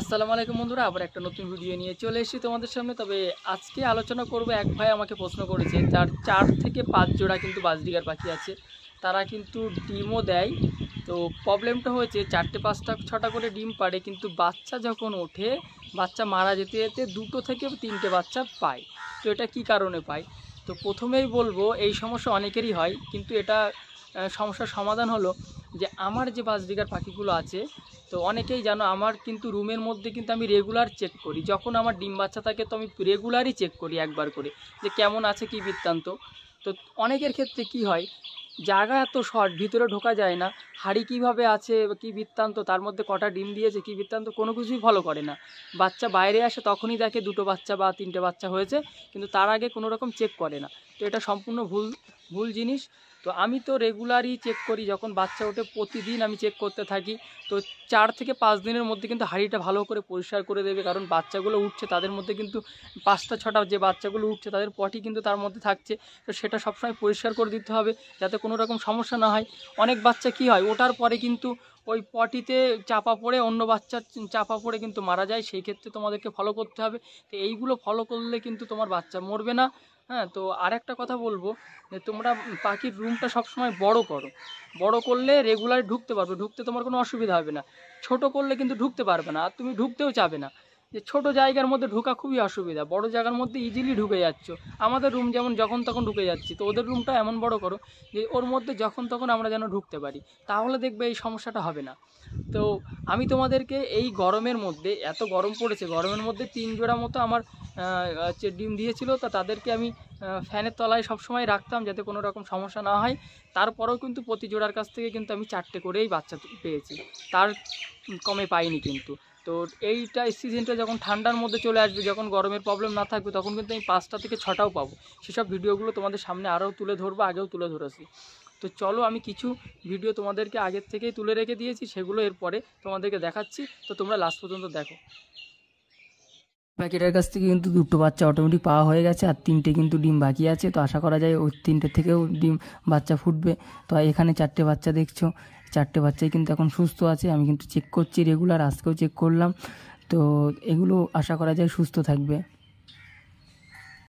আসসালামু আলাইকুম বন্ধুরা আবার একটা নতুন ভিডিও নিয়ে চলে এসেছি তোমাদের সামনে তবে আজকে আলোচনা করব এক ভাই আমাকে প্রশ্ন করেছে তার চার থেকে পাঁচ জোড়া কিন্তু বাজরিগার পাখি আছে তারা কিন্তু ডিমও দেয় তো প্রবলেমটা হয়েছে চারটে পাঁচটা ছটা করে ডিম পারে কিন্তু বাচ্চা যখন ওঠে বাচ্চা মারা যেতে যেতে দুটো থেকে তিনটে বাচ্চা পায় তো এটা কি কারণে পায় তো প্রথমেই বলবো এই সমস্যা অনেকেরই হয় কিন্তু এটা সমস্যার সমাধান হলো যে আমার যে বিঘার পাখিগুলো আছে তো অনেকেই জানো আমার কিন্তু রুমের মধ্যে কিন্তু আমি রেগুলার চেক করি যখন আমার ডিম বাচ্চা থাকে তো আমি রেগুলারই চেক করি একবার করে যে কেমন আছে কি বৃত্তান্ত তো অনেকের ক্ষেত্রে কি হয় জায়গা এত শর্ট ভিতরে ঢোকা যায় না হাড়ি কিভাবে আছে কি বৃত্তান্ত তার মধ্যে কটা ডিম দিয়েছে কি বৃত্তান্ত কোনো কিছুই ফলো করে না বাচ্চা বাইরে আসে তখনই দেখে দুটো বাচ্চা বা তিনটে বাচ্চা হয়েছে কিন্তু তার আগে কোনো রকম চেক করে না তো এটা সম্পূর্ণ ভুল ভুল জিনিস তো আমি তো রেগুলারই চেক করি যখন বাচ্চা ওঠে প্রতিদিন আমি চেক করতে থাকি তো চার থেকে পাঁচ দিনের মধ্যে কিন্তু হাঁড়িটা ভালো করে পরিষ্কার করে দেবে কারণ বাচ্চাগুলো উঠছে তাদের মধ্যে কিন্তু পাঁচটা ছটা যে বাচ্চাগুলো উঠছে তাদের পটি কিন্তু তার মধ্যে থাকছে তো সেটা সবসময় পরিষ্কার করে দিতে হবে যাতে কোনো রকম সমস্যা না হয় অনেক বাচ্চা কি হয় ওঠার পরে কিন্তু ওই পটিতে চাপা পড়ে অন্য বাচ্চার চাপা পড়ে কিন্তু মারা যায় সেই ক্ষেত্রে তোমাদেরকে ফলো করতে হবে তো এইগুলো ফলো করলে কিন্তু তোমার বাচ্চা মরবে না হ্যাঁ তো আরেকটা কথা বলবো যে তোমরা পাখির রুমটা সবসময় বড় করো বড় করলে রেগুলার ঢুকতে পারবে ঢুকতে তোমার কোনো অসুবিধা হবে না ছোট করলে কিন্তু ঢুকতে পারবে না আর তুমি ঢুকতেও চাবে না যে ছোটো জায়গার মধ্যে ঢোকা খুবই অসুবিধা বড় জায়গার মধ্যে ইজিলি ঢুকে যাচ্ছ আমাদের রুম যেমন যখন তখন ঢুকে যাচ্ছি তো ওদের রুমটা এমন বড় করো যে ওর মধ্যে যখন তখন আমরা যেন ঢুকতে পারি তাহলে দেখবে এই সমস্যাটা হবে না তো আমি তোমাদেরকে এই গরমের মধ্যে এত গরম পড়েছে গরমের মধ্যে তিন জোড়া মতো আমার হচ্ছে ডিম দিয়েছিল তা তাদেরকে আমি ফ্যানের তলায় সবসময় রাখতাম যাতে কোনো রকম সমস্যা না হয় তারপরেও কিন্তু প্রতি জোড়ার কাছ থেকে কিন্তু আমি চারটে করেই বাচ্চা পেয়েছি তার কমে পাইনি কিন্তু তো এইটা সিজনটা যখন ঠান্ডার মধ্যে চলে আসবে যখন গরমের প্রবলেম না থাকবে তখন কিন্তু আমি পাঁচটা থেকে ছটাও পাবো সেসব ভিডিওগুলো তোমাদের সামনে আরও তুলে ধরবো আগেও তুলে ধরেছি তো চলো আমি কিছু ভিডিও তোমাদেরকে আগের থেকেই তুলে রেখে দিয়েছি সেগুলো এরপরে তোমাদেরকে দেখাচ্ছি তো তোমরা লাস্ট পর্যন্ত দেখো প্যাকেটের কাছ থেকে কিন্তু দুটো বাচ্চা অটোমেটিক পাওয়া হয়ে গেছে আর তিনটে কিন্তু ডিম বাকি আছে তো আশা করা যায় ওই তিনটে থেকেও ডিম বাচ্চা ফুটবে তো এখানে চারটে বাচ্চা দেখছো চারটে বাচ্চাই কিন্তু এখন সুস্থ আছে আমি কিন্তু চেক করছি রেগুলার আজকেও চেক করলাম তো এগুলো আশা করা যায় সুস্থ থাকবে